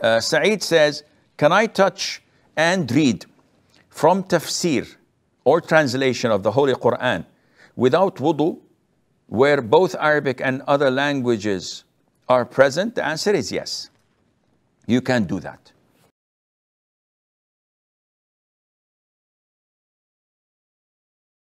Uh, Sa'id says, Can I touch and read from tafsir or translation of the Holy Quran without wudu, where both Arabic and other languages are present? The answer is yes. You can do that.